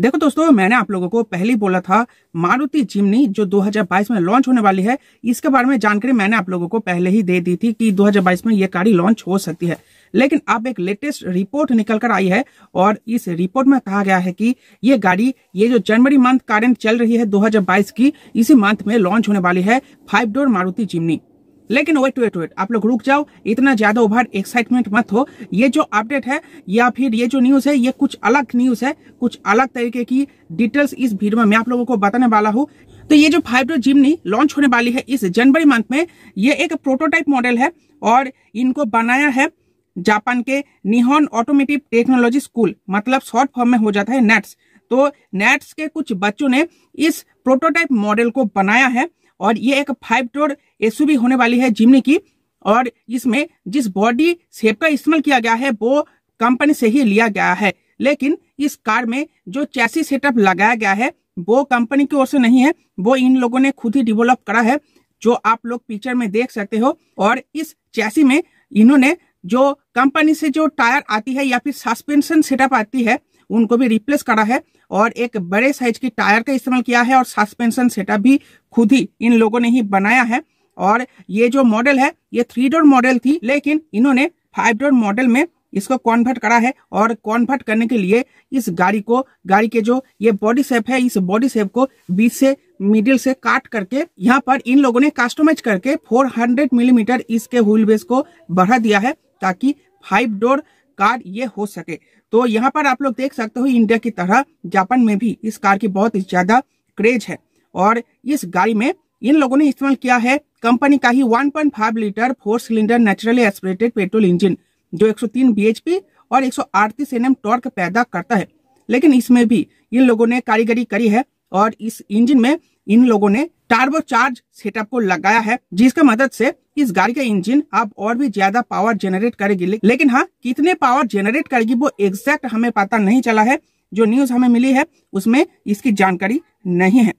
देखो दोस्तों मैंने आप लोगों को पहले ही बोला था मारुति जिमनी जो 2022 में लॉन्च होने वाली है इसके बारे में जानकारी मैंने आप लोगों को पहले ही दे दी थी कि 2022 में ये गाड़ी लॉन्च हो सकती है लेकिन अब एक लेटेस्ट रिपोर्ट निकल कर आई है और इस रिपोर्ट में कहा गया है कि ये गाड़ी ये जो जनवरी मंथ कारण चल रही है दो की इसी मंथ में लॉन्च होने वाली है फाइव डोर मारुति जिमनी लेकिन वेट वेट वेट आप लोग रुक जाओ इतना ज्यादा ओवर एक्साइटमेंट मत हो ये जो अपडेट है या फिर ये जो न्यूज है ये कुछ अलग न्यूज है कुछ अलग तरीके की डिटेल्स इस भीड़ में मैं आप लोगों को बताने वाला हूँ तो ये जो डो जिमनी लॉन्च होने वाली है इस जनवरी मंथ में ये एक प्रोटोटाइप मॉडल है और इनको बनाया है जापान के निहोन ऑटोमेटिव टेक्नोलॉजी स्कूल मतलब शॉर्ट फॉर्म में हो जाता है नेट्स तो नेट्स के कुछ बच्चों ने इस प्रोटोटाइप मॉडल को बनाया है और ये एक फाइव डोर एस होने वाली है जिमनी की और इसमें जिस बॉडी शेप का इस्तेमाल किया गया है वो कंपनी से ही लिया गया है लेकिन इस कार में जो चैसी सेटअप लगाया गया है वो कंपनी की ओर से नहीं है वो इन लोगों ने खुद ही डेवलप करा है जो आप लोग पिक्चर में देख सकते हो और इस चैसी में इन्होंने जो कंपनी से जो टायर आती है या फिर सस्पेंशन सेटअप आती है उनको भी रिप्लेस करा है और एक बड़े साइज की टायर का इस्तेमाल किया है और सस्पेंशन सेटअप भी खुद ही इन लोगों ने ही बनाया है और ये जो मॉडल है ये थ्री डोर मॉडल थी लेकिन इन्होंने फाइव डोर मॉडल में इसको कॉन्वर्ट करा है और कॉन्वर्ट करने के लिए इस गाड़ी को गाड़ी के जो ये बॉडी सेप है इस बॉडी सेप को बीच से मिडिल से काट करके यहाँ पर इन लोगों ने कस्टमाइज करके 400 मिलीमीटर mm इसके व्हील बेस को बढ़ा दिया है ताकि फाइव डोर कार ये हो सके तो यहाँ पर आप लोग देख सकते हो इंडिया की तरह जापान में भी इस कार की बहुत ज्यादा क्रेज है और इस गाड़ी में इन लोगों ने इस्तेमाल किया है कंपनी का ही 1.5 litre four cylinder naturally aspirated petrol engine जो 103 बीएचपी और 138 एनएम टॉर्क पैदा करता है लेकिन इसमें भी इन लोगों ने कारीगरी करी है और इस इंजन में इन लोगों ने टार्बो चार्ज सेटअप को लगाया है जिसका मदद से इस गाड़ी का इंजन अब और भी ज्यादा पावर जनरेट करेगी लेकिन हाँ कितने पावर जनरेट करेगी वो एग्जैक्ट हमें पता नहीं चला है जो न्यूज हमें मिली है उसमें इसकी जानकारी नहीं है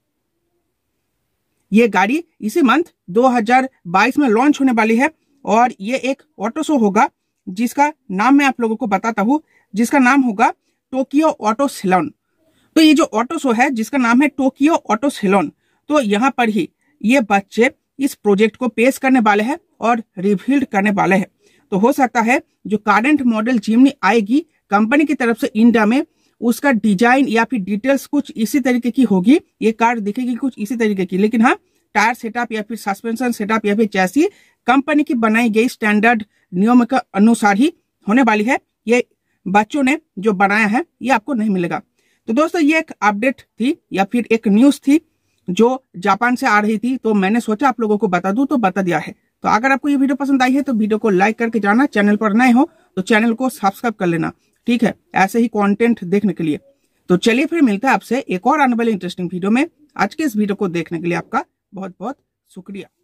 ये गाड़ी इसी मंथ 2022 में लॉन्च होने वाली है और ये एक ऑटो शो होगा जिसका नाम मैं आप लोगों को बताता हूँ जिसका नाम होगा टोक्यो ऑटो सिलोन तो ये जो ऑटो शो है जिसका नाम है टोक्यो ऑटो सिलोन तो यहाँ पर ही ये बच्चे इस प्रोजेक्ट को पेश करने वाले हैं और रिफिल्ड करने वाले हैं तो हो सकता है जो कारेंट मॉडल जिमनी आएगी कंपनी की तरफ से इंडिया में उसका डिजाइन या फिर डिटेल्स कुछ इसी तरीके की होगी ये कार दिखेगी कुछ इसी तरीके की लेकिन हाँ टायर सेटअप या फिर सस्पेंशन सेटअप या फिर जैसी कंपनी की बनाई गई स्टैंडर्ड नियम के अनुसार ही होने वाली है ये बच्चों ने जो बनाया है ये आपको नहीं मिलेगा तो दोस्तों ये एक अपडेट थी या फिर एक न्यूज थी जो जापान से आ रही थी तो मैंने सोचा आप लोगों को बता दू तो बता दिया है तो अगर आपको ये वीडियो पसंद आई है तो वीडियो को लाइक करके जाना चैनल पर नए हो तो चैनल को सब्सक्राइब कर लेना ठीक है ऐसे ही कंटेंट देखने के लिए तो चलिए फिर मिलते हैं आपसे एक और आने वाले इंटरेस्टिंग वीडियो में आज के इस वीडियो को देखने के लिए आपका बहुत बहुत शुक्रिया